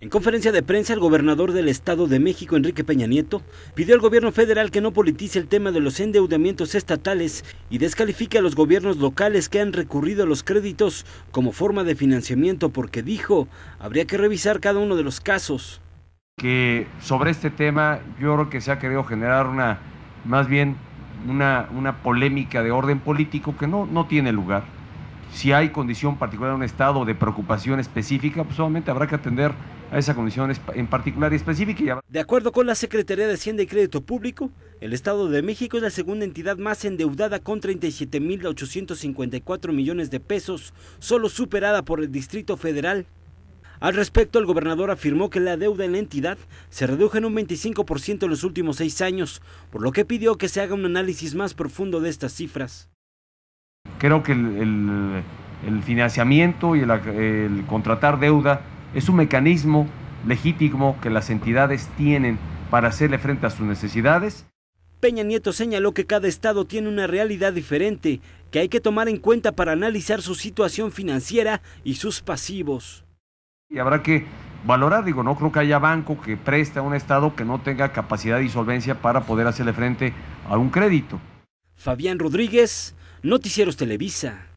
En conferencia de prensa, el gobernador del Estado de México, Enrique Peña Nieto, pidió al gobierno federal que no politice el tema de los endeudamientos estatales y descalifique a los gobiernos locales que han recurrido a los créditos como forma de financiamiento porque dijo, habría que revisar cada uno de los casos. Que sobre este tema yo creo que se ha querido generar una, más bien una, una polémica de orden político que no, no tiene lugar. Si hay condición particular de un estado de preocupación específica, pues solamente habrá que atender a esa condición en particular y específica. De acuerdo con la Secretaría de Hacienda y Crédito Público, el Estado de México es la segunda entidad más endeudada con 37.854 millones de pesos, solo superada por el Distrito Federal. Al respecto, el gobernador afirmó que la deuda en la entidad se redujo en un 25% en los últimos seis años, por lo que pidió que se haga un análisis más profundo de estas cifras. Creo que el, financiamiento y el contratar deuda es un mecanismo legítimo que las entidades tienen para hacerle frente a sus necesidades. Peña Nieto señaló que cada estado tiene una realidad diferente que hay que tomar en cuenta para analizar su situación financiera y sus pasivos. Y habrá que valorar, digo, no creo que haya banco que preste a un estado que no tenga capacidad de solvencia para poder hacerle frente a un crédito. Fabián Rodríguez, Noticieros Televisa.